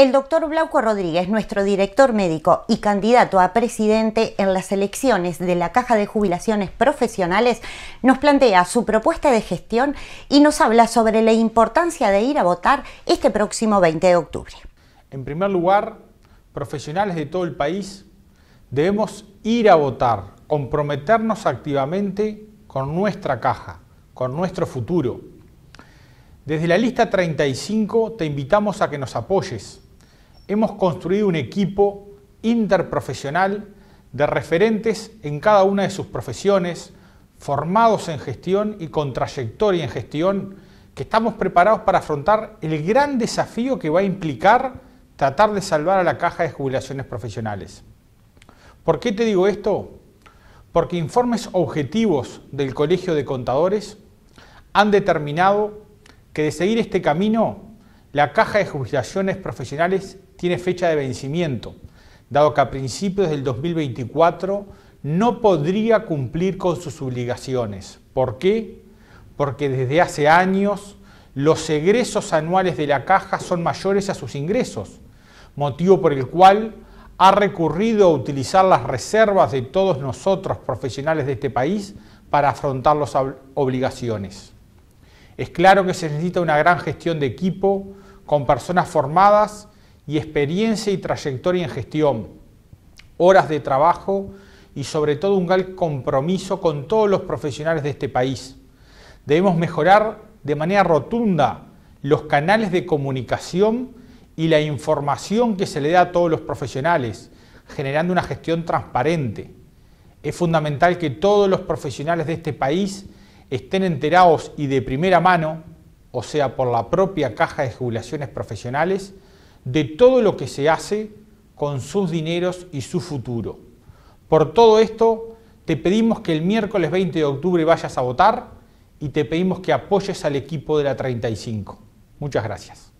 El doctor Blauco Rodríguez, nuestro director médico y candidato a presidente en las elecciones de la Caja de Jubilaciones Profesionales, nos plantea su propuesta de gestión y nos habla sobre la importancia de ir a votar este próximo 20 de octubre. En primer lugar, profesionales de todo el país, debemos ir a votar, comprometernos activamente con nuestra caja, con nuestro futuro. Desde la lista 35 te invitamos a que nos apoyes hemos construido un equipo interprofesional de referentes en cada una de sus profesiones, formados en gestión y con trayectoria en gestión, que estamos preparados para afrontar el gran desafío que va a implicar tratar de salvar a la caja de jubilaciones profesionales. ¿Por qué te digo esto? Porque informes objetivos del Colegio de Contadores han determinado que de seguir este camino la caja de jubilaciones profesionales tiene fecha de vencimiento, dado que a principios del 2024 no podría cumplir con sus obligaciones. ¿Por qué? Porque desde hace años los egresos anuales de la caja son mayores a sus ingresos, motivo por el cual ha recurrido a utilizar las reservas de todos nosotros profesionales de este país para afrontar las obligaciones. Es claro que se necesita una gran gestión de equipo, con personas formadas y experiencia y trayectoria en gestión, horas de trabajo y sobre todo un gran compromiso con todos los profesionales de este país. Debemos mejorar de manera rotunda los canales de comunicación y la información que se le da a todos los profesionales, generando una gestión transparente. Es fundamental que todos los profesionales de este país estén enterados y de primera mano, o sea, por la propia caja de jubilaciones profesionales, de todo lo que se hace con sus dineros y su futuro. Por todo esto, te pedimos que el miércoles 20 de octubre vayas a votar y te pedimos que apoyes al equipo de la 35. Muchas gracias.